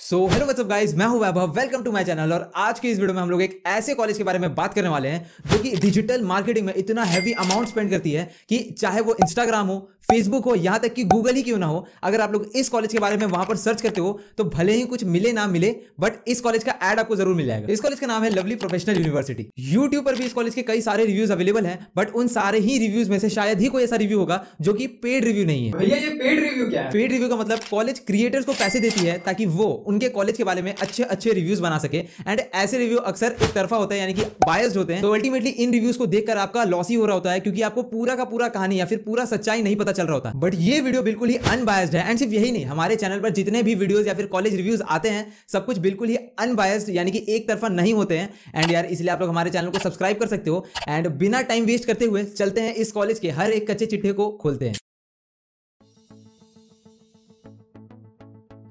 so hello what's up guys मैं हूं Vaibhav welcome to my channel और आज के इस वीडियो में हम लोग एक ऐसे कॉलेज के बारे में बात करने वाले हैं जो कि डिजिटल मार्केटिंग में इतना हैवी अमाउंट स्पेंड करती है कि चाहे वो इंस्टाग्राम हो फेसबुक हो यहाँ तक कि गूगल ही क्यों ना हो अगर आप लोग इस कॉलेज के बारे में वहां पर सर्च करते हो तो भले ही कुछ मिले ना मिले बट इस कॉलेज का एड आपको जरूर मिल जाएगा इस कॉलेज का नाम है लवली प्रोफेशनल यूनिवर्सिटी यूट्यूब पर भी इस कॉलेज के कई सारे रिव्यूज अवेलेबल है बट उन सारे ही रिव्यूज में से शायद ही कोई ऐसा रिव्यू होगा जो की पेड रिव्यू नहीं है भैया ये पेड रिव्यू क्या है पेड रिव्यू का मतलब कॉलेज क्रिएटर्स को पैसे देती है ताकि वो उनके कॉलेज के बारे में अच्छे अच्छे रिव्यूज बना सके एंड ऐसे रिव्यू अक्सर एक तरफा होता है यानी कि बायस्ड होते हैं तो अल्टीमेटली इन रिव्यूज को देखकर आपका लॉस ही हो रहा होता है क्योंकि आपको पूरा का पूरा कहानी या फिर पूरा सच्चाई नहीं पता चल रहा होता बट ये वीडियो बिल्कुल ही अनबायस्ड है एंड सिर्फ यही नहीं हमारे चैनल पर जितने भी वीडियोज या फिर कॉलेज रिव्यूज आते हैं सब कुछ बिल्कुल ही अनबायस्ड यानी कि एक तरफा नहीं होते हैं एंड यार इसलिए आप लोग हमारे चैनल को सब्सक्राइब कर सकते हो एंड बिना टाइम वेस्ट करते हुए चलते हैं इस कॉलेज के हर एक कच्चे चिट्ठे को खोलते हैं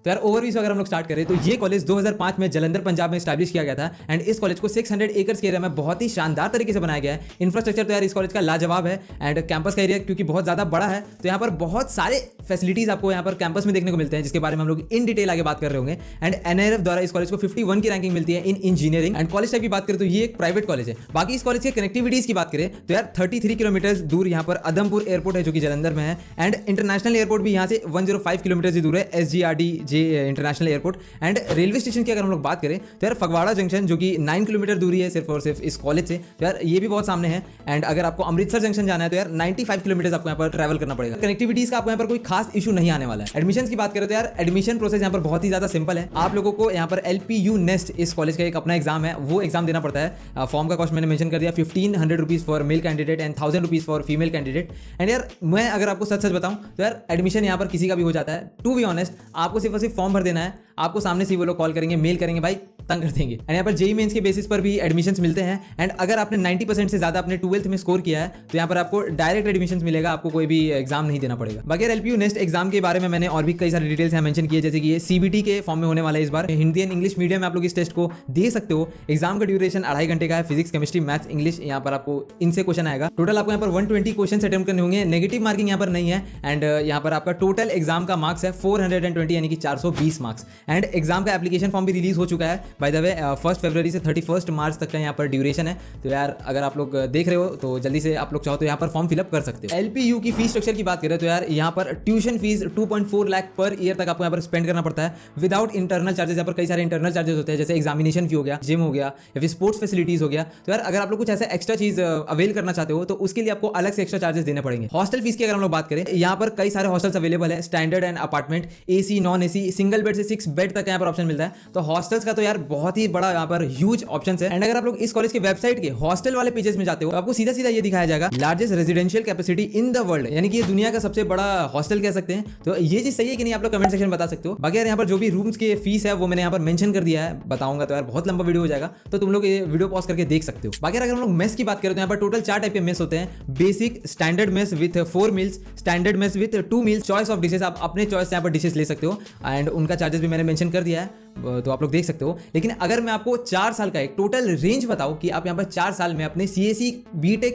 तो यार ओवरव्यूज अगर हम लोग स्टार्ट करें तो ये कॉलेज 2005 में जलंधर पंजाब में स्टैब्लिश किया गया था एंड इस कॉलेज को 600 एकर्स के एरिया में बहुत ही शानदार तरीके से बनाया गया है इंफ्रास्ट्रक्चर तो यार इस कॉलेज का लाजवाब है एंड कैंपस का एरिया क्योंकि बहुत ज़्यादा बड़ा है तो यहाँ पर बहुत सारे फैसिलिटीज़ आपको यहाँ पर कैंपस में देखने को मिलते हैं जिसके बारे में हम लोग इन डिटेल आगे बात कर रहे होंगे एंड एनआरएफ द्वारा इस कॉलेज को फिफ्टी की रैंकिंग मिलती है इन इंजीनियरिंग एंड कॉलेज की बात करें तो ये एक प्राइवेट कॉलेज है बाकी इस कॉलेज के कनेक्टिविटीज़ की बात करें तो यार थर्टी किलोमीटर दूर यहाँ पर अदमपुर एयरपोर्ट है जो कि जलंधर में है एंड इंटरनेशनल एयरपोर्ट भी यहाँ से फाइव किलोमीटर दूर है S G G international airport and railway station की अगर हम लोग बात करें तो यार फगवाड़ा जंक्शन जो कि नाइन किलोमीटर दूरी है सिर्फ और सिर्फ इस कॉलेज से तो यार ये भी बहुत सामने है एंड अगर आपको अमृतसर जंक्शन जाना है तो यार नाइन्टी फाइव किलोमीटर आपको यहाँ पर ट्रेवल करना पड़ेगा कनेक्टिविटीज का आपको यहाँ पर कोई खास इशू नहीं आने वाला है एडमिशन की बात करें तो यार एडमिशन प्रोसेस यहाँ पर बहुत ही ज्यादा सिंपल है आप लोगों को यहाँ पर एल पी यू नेस्ट इस कॉलेज का एक अपना एग्जाम है वो एग्जाम देना पड़ता है फॉर्म uh, का कॉस्ट मैंने मैंशन कर दिया fifteen hundred rupees for male candidate and thousand rupees for female candidate and यार मैं अगर आपको सच सच बताऊँ तो यार एडमिशन यहाँ पर किसी का भी हो जाता है टू बी ऑनेस्ट आपको सिर्फ सिर्फ फॉर्म भर देना है आपको सामने से वो लोग कॉल करेंगे मेल करेंगे भाई तंग कर देंगे एंड यहाँ पर जेई मेन्स e e के बेसिस पर भी एडमिशन मिलते हैं एंड अगर आपने नाइन्टी परसेंट से ज्यादा अपने ट्वेल्थ में स्कोर किया है तो यहाँ पर आपको डायरेक्ट एडमिशन मिलेगा आपको कोई भी एग्जाम नहीं देना पड़ेगा बगैर एलपीयू नेक्स्ट एग्जाम के बारे में मैंने और भी कई सारे डिटेल्स यहाँ मैंशन किए जैसे कि ये सीबीटी के फॉर्म में होने वाला है इस बार हिंदी एंड इंग्लिश मीडियम में आप लोग इस टेस्ट को दे सकते हो एग्जाम का ड्यूरेशन अढ़ाई घंटे का है फिजिक्स केमिस्ट्री मैथ्स इंग्लिश यहाँ पर आपको इनसे क्वेश्चन आएगा टोटल आपको यहाँ पर वन ट्वेंटी क्वेश्चन अटेम्प्ट करने होंगे नेगेटिव मार्किंग यहाँ पर नहीं है एंड uh, यहाँ पर आपका टोटल एग्जाम का मार्क्स है फोर हंड्रेड एंड ट्वेंटी यानी कि चार सौ बीस मार्क्स एंड एग्जाम का एप्लीकेशन फॉर्म भी रिलीज हो चुका है by the way first February से थर्टी फर्स्ट मार्च तक का यहाँ पर ड्यूरेशन है तो यार अगर आप लोग uh, देख रहे हो तो जल्दी से आप लोग चाहो तो यहाँ पर फॉर्म फिलअप कर सकते हो एल की फीस स्ट्रक्चर की बात करें तो यार यहाँ पर tuition fees to lakh per year तक आपको यहाँ पर स्पेंड करना पड़ता है विदाउट इंटरनल चार्जेस यहाँ पर कई सारे इंटरनल चार्जेस होते हैं जैसे एग्जामिनेशन फी हो गया जिम हो गया या फिर स्पोर्ट्स फैसिलिटीज हो गया तो यार अगर आप लोग कुछ ऐसा एक्स्ट्रा चीज अवेल करना चाहते हो तो उसके लिए आपको अलग से एक्स्ट्रा चार्जेस देने पड़ेंगे हॉस्टल फीस की अगर हम लोग बात करें यहाँ पर कई सारे हॉस्टल्स अवेलेबल है standard and apartment A non A single bed से सिक्स बेड तक यहाँ पर ऑप्शन मिलता है तो हॉस्टल्स का तो यार बहुत ही बड़ा यहाँ पर ह्यूज ऑप्शन है एंड अगर आप लोग इस कॉलेज के वेबसाइट के हॉस्टल वाले पेजेस में जाते हो तो आपको सीधा सीधा ये दिखाया जाएगा largest residential capacity in the world यानी कि ये दुनिया का सबसे बड़ा हॉस्टल कह सकते हैं तो ये चीज सही है कि नहीं आप लोग कमेंट सेक्शन बता सकते हो बाकी यार यहाँ पर जो भी रूम्स की फीस है वो मैंने यहाँ पर मेंशन कर दिया है बताऊंगा तो यार बहुत लंबा वीडियो हो जाएगा तो तुम लोग ये वीडियो पॉज करके देख सकते हो बाकी अगर हम लोग मेस की बात करें तो यहाँ पर टोटल चार टाइप के मेस होते हैं basic standard mess with four meals standard mess with two meals choice of dishes आप अपने चॉइस यहाँ पर डिशेस ले सकते हो एंड उनका चार्जेस भी मैंने मैंशन कर दिया है तो आप लोग देख सकते हो लेकिन अगर मैं आपको चार साल का एक टोटल रेंज बताऊं कि आप यहाँ पर चार साल में अपने सी एस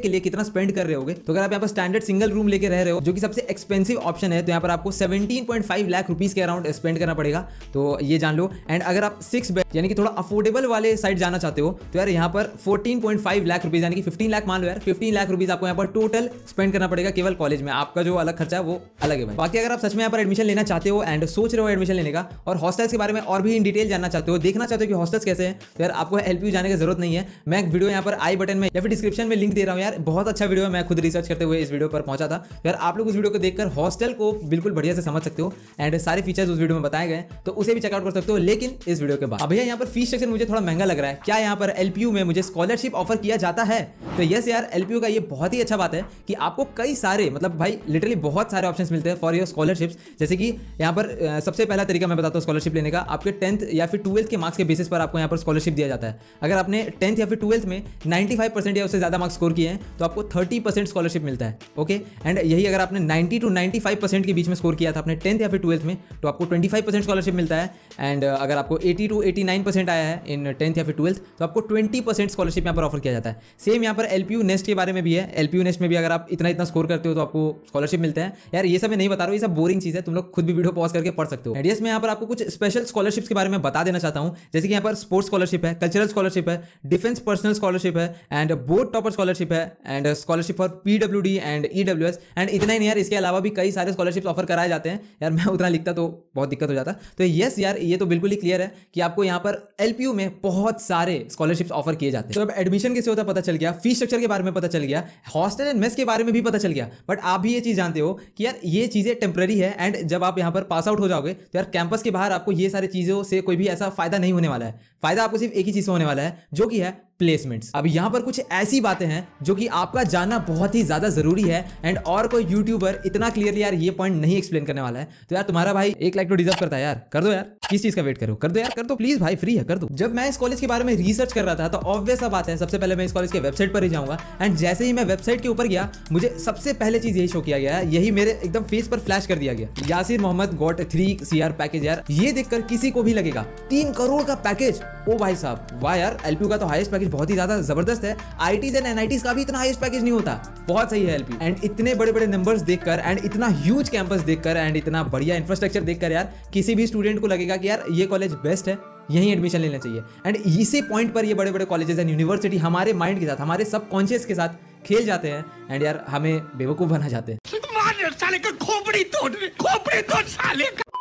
के लिए कितना स्पेंड कर रहे होगे तो अगर आप यहाँ पर स्टैंडर्ड सिंगल रूम लेके रह रहे हो जो कि सबसे एक्सपेंसिव ऑप्शन है तो यहाँ पर आपको 17.5 लाख रुपीज़ के अराउंड स्पेंड करना पड़ेगा तो ये जान लो एंड अगर आप सिक्स बेड यानी कि थोड़ा अफोर्डेबल वाले साइड जाना चाहते हो तो यार यहाँ पर फोर्टीन लाख रुपीज़ यानी कि फिफ्टीन लाख मान लो यार फिफ्टीन लाख रुपीज़ आपको यहाँ पर टोटल स्पेंड करना पड़ेगा केवल कॉलेज में आपका जो अलग खर्चा है वो अलग है बाकी अगर आप सच में यहाँ पर एडमिशन लेना चाहते हो एंड सोच रहे हो एडमिशन लेने का और हॉस्टल्स के बारे में और भी डिटेल जानना चाहते हो देखना चाहते हो कि हॉस्टल्स कैसे हैं तो यार आपको हेल्प जाने की जरूरत नहीं है मैं एक वीडियो यहाँ पर आई बटन में या फिर डिस्क्रिप्शन में लिंक दे रहा हूँ यार बहुत अच्छा वीडियो है मैं खुद रिसर्च करते हुए इस वीडियो पर पहुंचा था तो यार आप लोग उस वीडियो को देखकर हॉस्टल को बिल्कुल बढ़िया से समझ सकते हो एंड सारे फीचर्स उस वीडियो में बताए गए तो उसे भी चेकआउट कर सकते हो लेकिन इस वीडियो के बाद भैया यहाँ पर फीस स्ट्रक्चर मुझे थोड़ा महंगा लग रहा है क्या यहाँ पर एल में मुझे स्कॉलरशिप ऑफर किया जाता है तो यस यार एल का ये बहुत ही अच्छा बात है कि आपको कई सारे मतलब भाई लिटरली बहुत सारे ऑप्शन मिलते हैं फॉर योर स्कॉलरशिप जैसे कि यहाँ पर सबसे पहला तरीका मैं बताता हूँ स्कॉलरशिप लेने का आपके टेंथ टेंथ या फिर ट्वेल्थ के मार्क्स के बेसिस पर आपको यहाँ पर स्कॉलरशिप दिया जाता है अगर आपने टेंथ या फिर ट्वेल्थ में 95 परसेंट या उससे ज़्यादा मार्क्स स्कोर किए हैं तो आपको 30 परसेंट स्कॉलरशिप मिलता है ओके एंड यही अगर आपने 90 टू 95 परसेंट के बीच में स्कोर किया था अपने टेंथ या फिर ट्वेल्थ में तो आपको 25 परसेंट स्कॉलरशिप मिलता है एंड अगर आपको 80 टू 89 परसेंट आया है इन टेंथ या फिर ट्वेल्थ तो आपको 20 परसेंट स्कॉलरशिप यहाँ पर ऑफर किया जाता है सेम यहाँ पर एल नेस्ट के बारे में भी है एल नेस्ट में भी अगर आप इतना इतना स्कोर करते हो तो आपको स्कॉलरशिप मिलता है यार ये सब मैं नहीं बता रहा हूँ ये सब बोरिंग चीज़ है तुम लोग खुद भी वीडियो पॉज करके पढ़ सकते हो एडियस में यहाँ पर आपको कुछ स्पेशल स्कॉलरशिप के बारे बारे में बता देना चाहता हूं जैसे कि यहां पर स्पोर्ट्स स्कॉलरशिप है कल्चरल स्कॉलरशिप है डिफेंस पर्सनल स्कॉलरशिप है एंड बोर्ड टॉपर स्कॉलरशिप है and scholarship for PW and E and इतना ही नहीं यार इसके अलावा भी कई सारे स्कॉलरशिप ऑफर कराए जाते हैं यार मैं उतना लिखता तो बहुत दिक्कत हो जाता तो येस यार ये तो बिल्कुल ही क्लियर है कि आपको यहाँ पर एल में बहुत सारे स्कॉलरशिप ऑफर किए जाते हैं तो अब एडमिशन कैसे होता पता चल गया फीस स्ट्रक्चर के बारे में पता चल गया हॉस्टल एंड मेस के बारे में भी पता चल गया बट आप भी ये चीज़ जानते हो कि यार ये चीज़ें टेम्प्रेरी है एंड जब आप यहां पर पास आउट हो जाओगे तो यार कैंपस के बाहर आपको ये सारी चीज़ों से कोई भी ऐसा फायदा नहीं होने वाला है फायदा आपको सिर्फ एक ही चीज़ से होने वाला है जो कि है प्लेसमेंट्स अब यहाँ पर कुछ ऐसी बातें हैं जो कि आपका जानना बहुत ही ज़्यादा ज़रूरी है एंड और कोई यूट्यूबर इतना क्लियरली यार ये पॉइंट नहीं एक्सप्लेन करने वाला है तो यार तुम्हारा भाई एक लाइक तो डिजर्व करता है यार कर दो यार किस चीज़ का वेट करो कर दो यार कर दो प्लीज़ भाई फ्री है कर दो जब मैं इस कॉलेज के बारे में रिसर्च कर रहा था तो ऑब्वियस बात है सबसे पहले मैं इस कॉलेज के वेबसाइट पर ही जाऊंगा एंड जैसे ही मैं वेबसाइट के ऊपर गया मुझे सबसे पहले चीज़ यही शो किया गया यही मेरे एकदम फेस पर फ्लैश कर दिया गया Yasir Mohammad got three C package यार ये देखकर किसी को भी लगेगा तीन करोड़ का पैकेज ओ भाई साहब वाह यार एलपी का तो हाइस्ट पैकेज पैकेज बहुत ही ज्यादा जबरदस्त है आई एंड एन का भी इतना हाईस्ट पैकेज नहीं होता बहुत सही है एलपी एंड इतने बड़े बड़े नंबर्स देखकर एंड इतना ह्यूज कैंपस देखकर एंड इतना बढ़िया इंफ्रास्ट्रक्चर देखकर यार किसी भी स्टूडेंट को लगेगा कि यार ये कॉलेज बेस्ट है यहीं एडमिशन लेना चाहिए एंड इसी पॉइंट पर ये बड़े बड़े कॉलेजेस एंड यूनिवर्सिटी हमारे माइंड के साथ हमारे सब कॉन्शियस के साथ खेल जाते हैं एंड यार हमें बेवकूफ़ बना जाते हैं खोपड़ी तोड़ खोपड़ी तोड़ साले का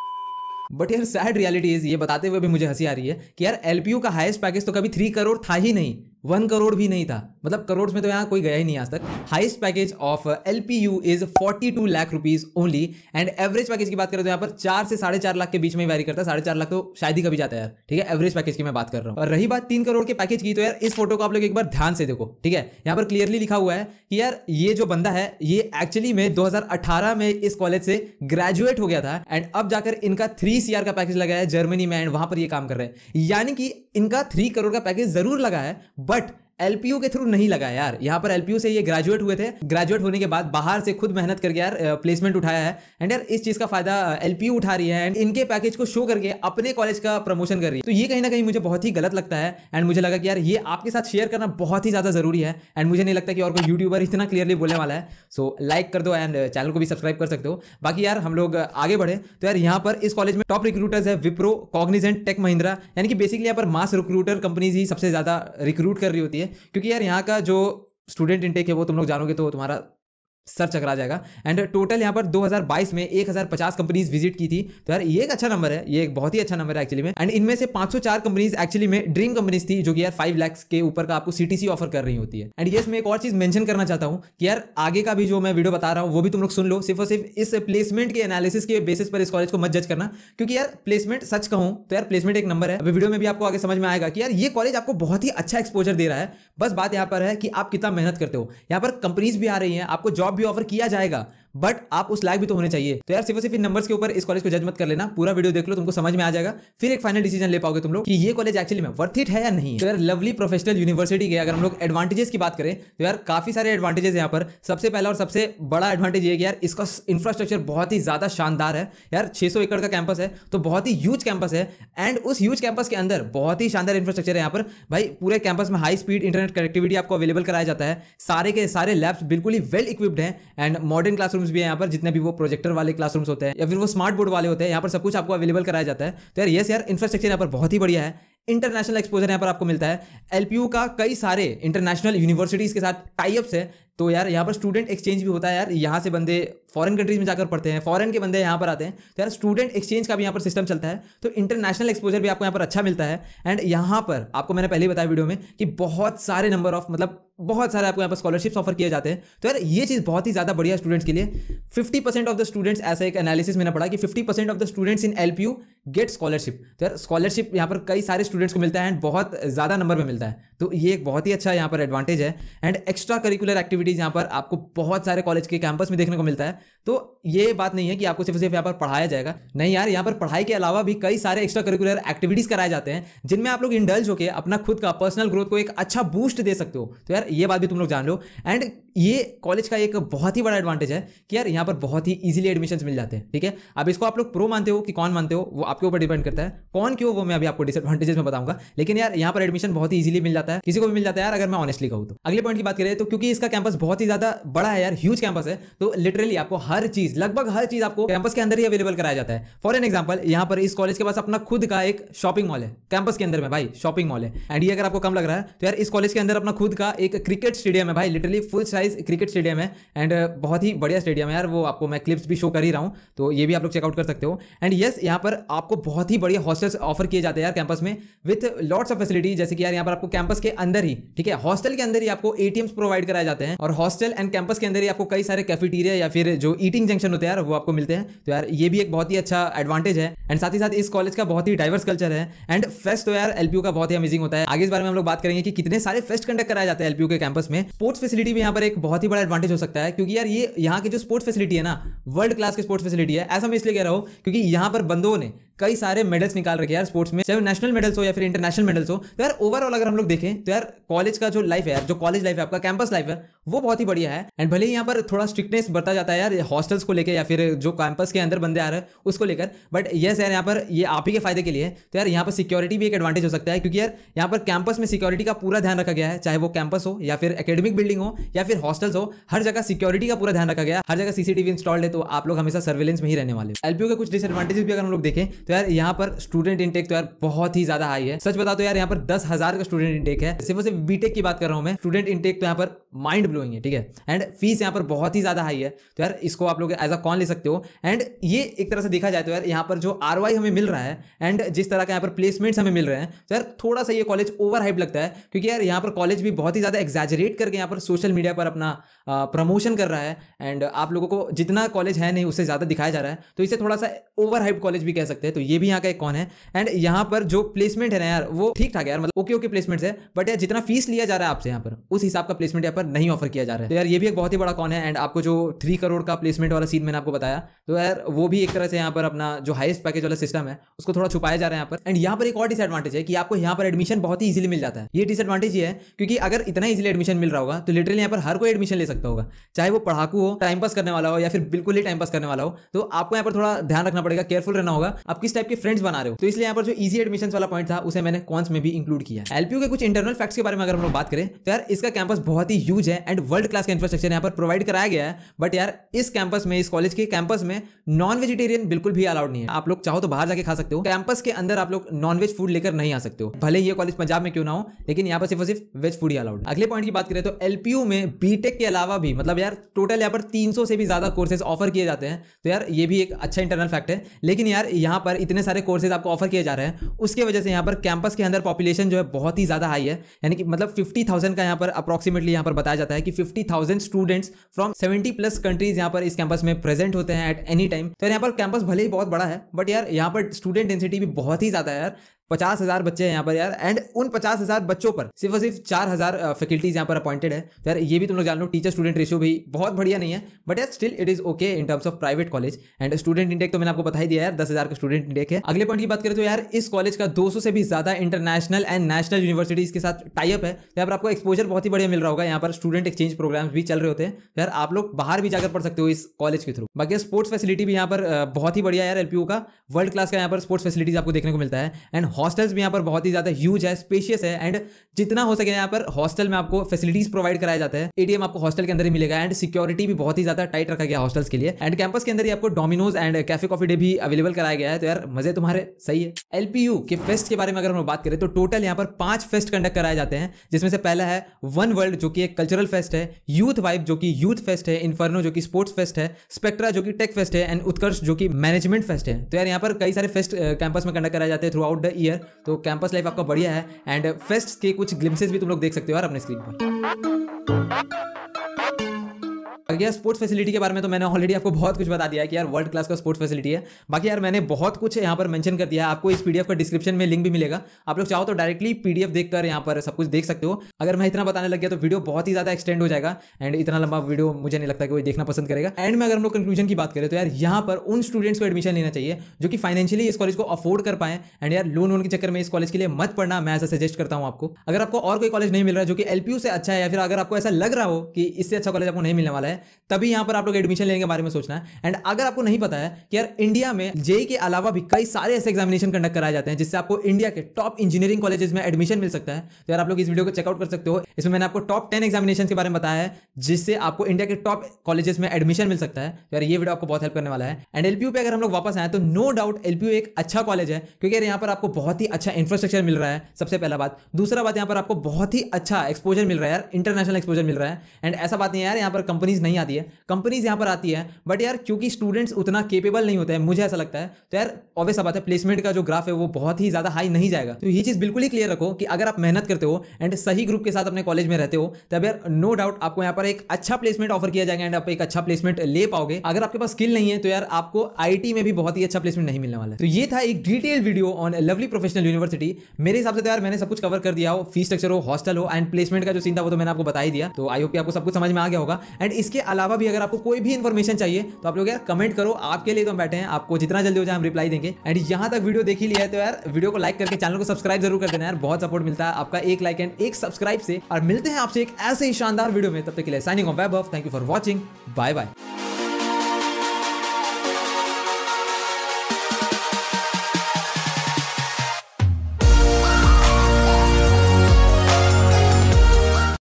बट यार सैड रियलिटी इज ये बताते हुए भी मुझे हंसी आ रही है कि यार एल का हाईएस्ट पैकेज तो कभी थ्री करोड़ था ही नहीं वन करोड़ भी नहीं था मतलब करोड़ में तो यहाँ कोई गया ही नहीं आज तक highest package of L P U is forty two lakh rupees only and average package की बात करें तो यहाँ पर चार से साढ़े चार लाख के बीच में वैरी करता है साढ़े चार लाख तो शायद ही कभी जाता है यार ठीक है एवरेज पैकेज की मैं बात कर रहा हूँ और रही बात तीन करोड़ के पैकेज की तो यार इस फोटो को आप लोग एक बार ध्यान से देखो ठीक है यहाँ पर क्लियरली लिखा हुआ है कि यार ये जो बंदा है ये एक्चुअली में अठारह में इस कॉलेज से ग्रेजुएट हो गया था एंड अब जाकर इनका थ्री सीआर का पैकेज लगाया है जर्मनी में एंड वहां पर ये काम कर रहे हैं यानी कि इनका थ्री करोड़ का पैकेज जरूर लगा है बट एलपीयू के थ्रू नहीं लगा यार यहाँ पर एलपीयू से ये ग्रेजुएट हुए थे ग्रेजुएट होने के बाद बाहर से खुद मेहनत करके यार प्लेसमेंट उठाया है एंड यार इस चीज का फायदा एलपीयू उठा रही है एंड इनके पैकेज को शो करके अपने कॉलेज का प्रमोशन कर रही है तो ये कहीं ना कहीं मुझे बहुत ही गलत लगता है एंड मुझे लगा कि यार ये आपके साथ शेयर करना बहुत ही ज्यादा जरूरी है एंड मुझे नहीं लगता कि और कोई यूट्यूबर इतना क्लियरली बोलने वाला है सो लाइक कर दो एंड चैनल को भी सब्सक्राइब कर सकते हो बाकी यार हम लोग आगे बढ़े तो यार यहाँ पर इस कॉलेज में टॉप रिक्रूटर्स है विप्रो कॉग्निजेंट टेक महिंद्रा यानी कि बेसिकली यहाँ पर मास रिक्रूटर कंपनीज ही सबसे ज्यादा रिक्रूट कर रही होती है क्योंकि यार यहाँ का जो स्टूडेंट इंटेक है वो तुम लोग जानोगे तो तुम्हारा सर चकरा जाएगा एंड टोटल यहाँ पर 2022 में 1050 कंपनीज विजिट की थी तो यार ये एक अच्छा नंबर है ये एक बहुत ही अच्छा नंबर है एक्चुअली में एंड इनमें से 504 कंपनीज एक्चुअली में ड्रीम कंपनीज थी जो कि यार 5 लाख के ऊपर का आपको सी ऑफर कर रही होती है एंड ये मैं एक और चीज मैंशन करना चाहता हूँ कि यार आगे का भी जो मैं वीडियो बता रहा हूँ वो भी तुम लोग सुन लो सिर्फ और सिर्फ इस प्लेसमेंट के एनालिसिस के बेसिस पर इस कॉलेज को मत जज करना क्योंकि यार प्लेसमेंट सच कहूँ तो यार प्लेसमेंट एक नंबर है अभी वीडियो में भी आपको आगे समझ में आएगा कि यार ये कॉलेज आपको बहुत ही अच्छा एक्सपोजर दे रहा है बस बात यहाँ पर है कि आप कितना मेहनत करते हो यहाँ पर कंपनीज भी आ रही है आपको जॉब भी ऑफर किया जाएगा बट आप उस लाइक भी तो होने चाहिए तो यार सिर्फ सिर्फ इन नंबर्स के ऊपर इस कॉलेज को जज मत कर लेना पूरा वीडियो देख लो तुमको समझ में आ जाएगा फिर एक फाइनल डिसीजन ले पाओगे तुम लोग कि ये कॉलेज एक्चुअली में वर्थ इट है या नहीं तो यार लवली प्रोफेशनल यूनिवर्सिटी के अगर हम लोग एडवांटेजेस की बात करें तो यार काफी सारे एडवांटेजेस यहाँ पर सबसे पहला और सबसे बड़ा एडवांटेज ये कि यार इसका इंफ्रास्ट्रक्चर बहुत ही ज्यादा शानदार है यार छह एकड़ का कैंपस है तो बहुत ही ह्यूज कैंपस है एंड उस ह्यूज कैंपस के अंदर बहुत ही शानदार इंफ्रास्ट्रक्चर है यहाँ पर भाई पूरे कैंपस में हाई स्पीड इंटरनेट कनेक्टिविटी आपको अवेलेबल कराया जाता है सारे के सारे लैब्स बिल्कुल ही वेल इक्विप्ड है एंड मॉडर्न क्लासरूम क्लासरूम्स भी है यहाँ पर जितने भी वो प्रोजेक्टर वाले क्लासरूम्स होते हैं या फिर वो स्मार्ट बोर्ड वाले होते हैं यहाँ पर सब कुछ आपको अवेलेबल कराया जाता है तो यार येस यार इंफ्रास्ट्रक्चर यहाँ पर बहुत ही बढ़िया है इंटरनेशनल एक्सपोजर यहाँ पर आपको मिलता है एलपीयू का कई सारे इंटरनेशनल यूनिवर्सिटीज़ के साथ टाइप्स है तो यार यहाँ पर स्टूडेंट एक्सचेंज भी होता है यार यहाँ से बंदे फॉरेन कंट्रीज में जाकर पढ़ते हैं फॉरेन के बंदे यहाँ पर आते हैं तो यार स्टूडेंट एक्सचेंज का भी यहाँ पर सिस्टम चलता है तो इंटरनेशनल एक्सपोजर भी आपको यहाँ पर अच्छा मिलता है एंड यहाँ पर आपको मैंने पहले ही बताया वीडियो में कि बहुत सारे नंबर ऑफ मतलब बहुत सारे आपको यहाँ पर स्कॉलरशिप्स ऑफर किए जाते हैं तो यार ये चीज़ बहुत ही ज़्यादा बढ़िया स्टूडेंट्स के लिए फिफ्टी ऑफ द स्टूडेंट्स ऐसा एक एनालिसिस मैंने पढ़ा कि fifty of the students in L gate scholarship तो यार स्कॉलरशिप यहाँ पर कई सारे स्टूडेंट्स को मिलता है एंड बहुत ज़्यादा नंबर में मिलता है तो ये एक बहुत ही अच्छा यहाँ पर एडवांटेज है एंड एक्स्ट्रा करिकुलर एक्टिविटीज़ यहाँ पर आपको बहुत सारे कॉलेज के कैंपस में देखने को मिलता है तो ये बात नहीं है कि आपको सिर्फ सिर्फ यहाँ पर पढ़ाया जाएगा नहीं यार यहाँ पर पढ़ाई के अलावा भी कई सारे एक्स्ट्रा करिकुलर एक्टिविटीज़ कराए जाते हैं जिनमें आप लोग इंडल्ज होकर अपना खुद का पर्सनल ग्रोथ को एक अच्छा बूस्ट दे सकते हो तो यार ये बात भी तुम लोग जान लो एंड ये कॉलेज का एक बहुत ही बड़ा एडवांटेज है कि यार यहाँ पर बहुत ही इजीली एडमिशन मिल जाते हैं ठीक है अब इसको आप लोग प्रो मानते हो कि कौन मानते हो वो आपके ऊपर डिपेंड करता है कौन क्यों वो मैं अभी आपको डिसएडवांटेजेस में बताऊंगा लेकिन यार यहाँ पर एडमिशन बहुत ही ईजिली मिल जाता है किसी को भी मिल जाता है यार अगर मैं ऑनेस्टली कहूँ तो अगले पॉइंट की बात करें तो क्योंकि इसका कैंपस बहुत ही ज्यादा बड़ा है यार ह्यूज कैंपस है तो लिटरली आपको हर चीज लगभग हर चीज आपको कैंपस के अंदर ही अवेलेबल कराया जाता है फॉर एन एग्जाम्पल यहाँ पर इस कॉलेज के पास अपना खुद का एक शॉपिंग मॉल है कैंपस के अंदर में भाई शॉपिंग मॉल है एंड ये अगर आपको कम लग रहा है तो यार इस कॉलेज के अंदर अपना खुद का एक क्रिकेट स्टेडियम है भाई literally full size guys cricket stadium है एंड uh, बहुत ही बढ़िया स्टेडियम है यार वो आपको मैं क्लिप्स भी शो कर ही रहा हूँ तो ये भी आप लोग चेकआउट कर सकते हो एंड येस यहाँ पर आपको बहुत ही बढ़िया हॉस्टल्स ऑफर किए जाते हैं यार कैंपस में विथ लॉट्स ऑफ फैसिलिटी जैसे कि यार यहाँ पर आपको कैंपस के अंदर ही ठीक है हॉस्टल के अंदर ही आपको ए प्रोवाइड कराए जाते हैं और हॉस्टल एंड कैंपस के अंदर ही आपको कई सारे कैफेटेरिया या फिर जो ईटिंग जंक्शन होते हैं यार वो आपको मिलते हैं तो यार ये भी एक बहुत ही अच्छा एडवांटेज है एंड साथ ही साथ इस कॉलेज का बहुत ही डाइवर्स कल्चर है एंड फेस्ट तो यार एलपीयू का बहुत ही अमेजिंग होता है आगे इस बारे में हम लोग बात करेंगे कि कितने सारे फेस्ट कंडक्ट कराए जाते हैं एलपीयू के कैंपस में स्पोर्ट्स फैसिलिटी भी यहाँ पर एक बहुत ही बड़ा एडवांटेज हो सकता है क्योंकि यार ये यहाँ की जो स्पोर्ट्स फैसिलिटी है ना वर्ल्ड क्लास की स्पोर्ट्स फैसिलिटी है ऐसा मैं इसलिए कह रहा हूँ क्योंकि यहाँ पर बंदों ने कई सारे मेडल्स निकाल रखे यार स्पोर्ट्स में चाहे नेशनल मेडल्स हो या फिर इंटरनेशनल मेडल्स हो तो यार ओवरऑल अगर हम लोग देखें तो यार कॉलेज का जो लाइफ है यार जो कॉलेज लाइफ है आपका कैंपस लाइफ है वो बहुत ही बढ़िया है एंड भले ही यहाँ पर थोड़ा स्ट्रिक्टनेस बढ़ता जाता है यार हॉस्टल्स को लेकर या फिर जो कैंपस के अंदर बंदे आ रहे हैं उसको लेकर बट येस यार यहाँ पर ये आप ही के फायदे के लिए तो यार यहाँ पर सिक्योरिटी भी एक एडवांटेज हो सकता है क्योंकि यार यहाँ पर कैंपस में सिक्योरिटी का पूरा ध्यान रखा गया है चाहे वो कैंपस हो या फिर एकेडमिक बिल्डिंग हो या फिर हॉस्टल्स हो हर जगह सिक्योरिटी का पूरा ध्यान रखा गया हर जगह सीसीटीवी इंस्टॉल्ड है तो आप लोग हमेशा सर्विलेंस में ही रहने वाले एलपीओ के कुछ डिसएडवांटेजेस भी अगर हम लोग देखें तो यार यहाँ पर स्टूडेंट इंटेक तो यार बहुत ही ज्यादा हाई है सच बता तो यार यहाँ पर दस हजार का स्टूडेंट इंटेक है सिर्फ सिर्फ बीटेक की बात कर रहा हूँ मैं स्टूडेंट इंटेक तो यहाँ पर माइंड ब्लोइंग है ठीक है एंड फीस यहाँ पर बहुत ही ज्यादा हाई है तो यार इसको आप लोग एज अ कौन ले सकते हो एंड ये एक तरह से देखा जाए तो यार यहाँ पर जो आर हमें मिल रहा है एंड जिस तरह का यहाँ पर प्लेसमेंट्स हमें मिल रहे हैं तो यार थोड़ा सा ये कॉलेज ओवर हाइप लगता है क्योंकि यार यहाँ पर कॉलेज भी बहुत ही ज़्यादा एग्जैजरेट करके यहाँ पर सोशल मीडिया पर अपना प्रमोशन कर रहा है एंड आप लोगों को जितना कॉलेज है नहीं उससे ज़्यादा दिखाया जा रहा है तो इसे थोड़ा सा ओवर हाइप कॉलेज भी कह सकते हैं तो ये भी यहाँ का एक कौन है एंड यहाँ पर जो प्लेसमेंट है ना यार वो ठीक ठाक यार मतलब ओके ओके प्लेसमेंट है बट यार जितना फीस लिया जा रहा है आपसे यहाँ पर उस हिसाब का प्लेसमेंट यहाँ पर नहीं ऑफर किया जा रहा है तो यार ये भी एक बहुत ही बड़ा कौन है एंड आपको जो थ्री करोड़ का प्लेसमेंट वाला सीन मैंने आपको बताया तो यार वो भी एक तरह से यहाँ पर अपना जो हाइस्ट पैकेज वाला सिस्टम है उसको थोड़ा छुपाया जा रहा है यहाँ पर एंड यहाँ पर एक और डिसएडवांटेज है कि आपको यहाँ पर एडमिशन बहुत ही इजिली मिल जाता है ये डिसएडवांटेज ये है क्योंकि अगर इतना इजिली एडमिशन मिल रहा होगा तो लिटरली यहाँ पर हर कोई एडमिशन ले सकता होगा चाहे वो पढ़ाकू हो टाइम पास करने वाला हो या फिर बिल्कुल ही टाइम पास करने वाला हो तो आपको यहाँ पर थोड़ा ध्यान रखना पड़ेगा केयरफुल रहना होगा आपकी किस टाइप के फ्रेंड्स बना रहे हो तो इसलिए यहाँ पर जो इजी एडमिशन वाला पॉइंट था उसे मैंने कॉन्स में भी इंक्लूड किया एलपीयू के कुछ इंटरनल फैक्ट्स के बारे में अगर हम लोग बात करें तो यार इसका कैंपस बहुत ही यूज है एंड वर्ल्ड क्लास का इंफ्रास्ट्रक्चर यहाँ पर प्रोवाइड कराया गया है बट यार इस कैंपस में इस कॉलेज के कैंपस में नॉन वेजिटेरियन बिल्कुल भी अलाउड नहीं है आप लोग चाहो तो बाहर जाके खा सकते हो कैंपस के अंदर आप लोग नॉनवेज फूड लेकर नहीं आ सकते हो भले ये कॉलेज पंजाब में क्यों ना हो लेकिन यहाँ पर सिर्फ सिर्फ वेज फूड ही अलाउड अगले पॉइंट की बात करें तो एलपीयू में बीटेक के अलावा भी मतलब यार टोटल यहाँ पर 300 से भी ज्यादा कोर्सेज ऑफर किए जाते हैं तो यार ये भी एक अच्छा इंटरनल फैक्ट है लेकिन यार यहाँ पर इतने सारे कोर्सेज आपको ऑफर किए जा रहे हैं उसके वजह से यहाँ पर कैंपस के अंदर पॉपुलेशन जो है बहुत ही ज़्यादा हाई है यानी कि मतलब फिफ्टी थाउजेंड का यहाँ पर अप्रॉक्सीमेटली यहाँ पर बताया जाता है कि fifty thousand students from seventy plus countries यहाँ पर इस कैंपस में प्रेजेंट होते हैं एट एनी टाइम तो यहाँ पर कैंपस भले ही बहुत बड़ा है बट यार यहाँ पर स्टूडेंट डेंसिटी भी बहुत ही ज़्यादा है यार पचास हजार बच्चे हैं यहाँ पर यार एंड उन पचास हजार बच्चों पर सिर्फ और सिर्फ चार हजार फैकल्टीज यहाँ पर अपॉइंटेड है तो यार ये भी तुम लोग जान लो टीचर स्टूडेंट रेशियो भी बहुत बढ़िया नहीं है बट यार still it is okay in terms of private college and student intake तो मैंने आपको बताई दिया यार दस हजार का स्टूडेंट इंडेक है अगले पॉइंट की बात करें तो यार इस कॉलेज का दो से भी ज्यादा इंटरनेशनल एंड नेशनल यूनिवर्सिटीज के साथ टाइप है तो पर आपको एक्सपोजर बहुत ही बढ़िया मिल रहा होगा यहाँ पर स्टूडेंट एक्सचेंज प्रोग्राम भी चल रहे होते हैं तो यार आप लोग बाहर भी जाकर पढ़ सकते हो इस कॉलेज के थ्रू बाकी स्पोर्ट्स फैसिलिटी भी यहाँ पर बहुत ही बढ़िया यार एलपीयू का वर्ल्ड क्लास का यहाँ पर स्पोर्ट्स फैसिलिटीज आपको देखने को मिलता है एंड हॉस्टल्स भी यहाँ पर बहुत ही ज़्यादा ह्यूज है स्पेशियस है एंड जितना हो सके यहाँ पर हॉस्टल में आपको फैसिलिटीज़ प्रोवाइड कराया जाता है एटीएम आपको हॉस्टल के अंदर ही मिलेगा एंड सिक्योरिटी भी बहुत ही ज़्यादा टाइट रखा गया हॉस्टल्स के लिए एंड कैंपस के अंदर ही आपको Domino's and Cafe Coffee Day भी अवेलेबल कराया गया है तो यार मज़े तुम्हारे सही है एल के फेस्ट के बारे में अगर हम बात करें तो टोटल यहाँ पर पांच फेस्ट कंडक्ट कराए जाते हैं जिसमें से पहला है वन वर्ल्ड जो कि एक कल्चरल फेस्ट है यूथ वाइब जो कि यूथ फेस्ट है इन्फर्नो जो कि स्पोर्ट्स फेस्ट है स्पेक्ट्रा जो कि टेक फेस्ट है एंड उत्कर्ष जो कि मैनेजमेंट फेस्ट है तो यार यहाँ पर कई सारे फेस्ट कैंपस में कंडक्ट कराए जाते हैं throughout the year year तो कैंपस लाइफ आपका बढ़िया है एंड फेस्ट के कुछ ग्लिम्सेज भी तुम लोग देख सकते हो यार अपने स्क्रीन पर यार स्पोर्ट्स फैसिलिटी के बारे में तो मैंने ऑलरेडी आपको बहुत कुछ बता दिया है कि यार वर्ल्ड क्लास का स्पोर्ट्स फैसिलिटी है बाकी यार मैंने बहुत कुछ यहाँ पर मेंशन कर दिया है आपको इस पीडीएफ का डिस्क्रिप्शन में लिंक भी मिलेगा आप लोग चाहो तो डायरेक्टली पीडीएफ देखकर यहाँ पर सब कुछ देख सकते हो अगर मैं इतना बताने लग गया तो वीडियो बहुत ही ज्यादा एक्सटेंड हो जाएगा एंड इतना लंबा वीडियो मुझे नहीं लगता कि कोई देखना पसंद करेगा एंड में अगर हम लोग कंक्लूजन की बात करें तो यार यहाँ पर उन स्टूडेंट्स को एडमिशन लेना चाहिए जो कि फाइनेंशियली इस कॉलेज को अफोर्ड कर पाए एंड यार लोन वोन के चक्कर में इस कॉलेज के लिए मत पढ़ना मैं ऐसा सजेस्ट करता हूँ आपको अगर आपको और कोई कॉलेज नहीं मिल रहा है जो कि एलपीयू से अच्छा है या फिर अगर आपको ऐसा लग रहा हो कि इससे अच्छा कॉलेज आपको नहीं मिलने वाला है है तभी यहां पर आप लोग एडमिशन लेने के बारे में सोचना है एंड अगर आपको नहीं पता है कि यार इंडिया में जेई e e के अलावा भी कई सारे ऐसे एग्जामिनेशन कंडक्ट कराए जाते हैं जिससे आपको इंडिया के टॉप इंजीनियरिंग कॉलेजेस में एडमिशन मिल सकता है तो यार आप लोग इस वीडियो को चेकआउट कर सकते हो इसमें मैंने आपको टॉप टेन एग्जामिनेशन के बारे में बताया है जिससे आपको इंडिया के टॉप कॉलेजेस में एडमिशन मिल सकता है तो यार ये वीडियो आपको बहुत हेल्प करने वाला है एंड एलपीयू पे अगर हम लोग वापस आए तो नो डाउट एलपीयू एक अच्छा कॉलेज है क्योंकि यार यहाँ पर आपको बहुत ही अच्छा इंफ्रास्ट्रक्चर मिल रहा है सबसे पहला बात दूसरा बात यहाँ पर आपको बहुत ही अच्छा एक्सपोजर मिल रहा है यार इंटरनेशनल एक्सपोजर मिल रहा है एंड ऐसा बात नहीं है यार यहाँ पर कंपनीज नहीं आती है कंपनीज यहाँ पर आती है बट यार क्योंकि स्टूडेंट्स उतना केपेबल नहीं होते हैं मुझे ऐसा लगता है तो यार ऑब्वियस बात है प्लेसमेंट का जो ग्राफ है वो बहुत ही ज़्यादा हाई नहीं जाएगा तो ये चीज़ बिल्कुल ही क्लियर रखो कि अगर आप मेहनत करते हो एंड सही ग्रुप के साथ अपने कॉलेज में रहते हो तब यार नो डाउट आपको यहाँ पर एक अच्छा प्लेसमेंट ऑफर किया जाएगा एंड आप एक अच्छा प्लेसमेंट ले पाओगे अगर आपके पास स्किल नहीं है तो यार आपको आई में भी बहुत ही अच्छा प्लेसमेंट नहीं मिलने वाला है तो ये था एक detail video on Lovely Professional University मेरे हिसाब से तो यार मैंने सब कुछ कवर कर दिया हो फी स्ट्रक्चर हो हॉस्टल हो एंड प्लेसमेंट का जो सीन था वो तो मैंने आपको बता ही दिया तो आई होप आपको सब कुछ समझ में आ गया होगा एंड इसके इसके अलावा भी अगर आपको कोई भी इन्फॉर्मेशन चाहिए तो आप लोग यार कमेंट करो आपके लिए तो हम बैठे हैं आपको जितना जल्दी हो जाए हम रिप्लाई देंगे एंड यहाँ तक वीडियो देखी लिया है तो यार वीडियो को लाइक करके चैनल को सब्सक्राइब जरूर कर देना यार बहुत सपोर्ट मिलता है आपका एक लाइक एंड एक सब्सक्राइब से और मिलते हैं आपसे एक ऐसे ही शानदार वीडियो में तब तक के लिए signing off off thank you for watching bye bye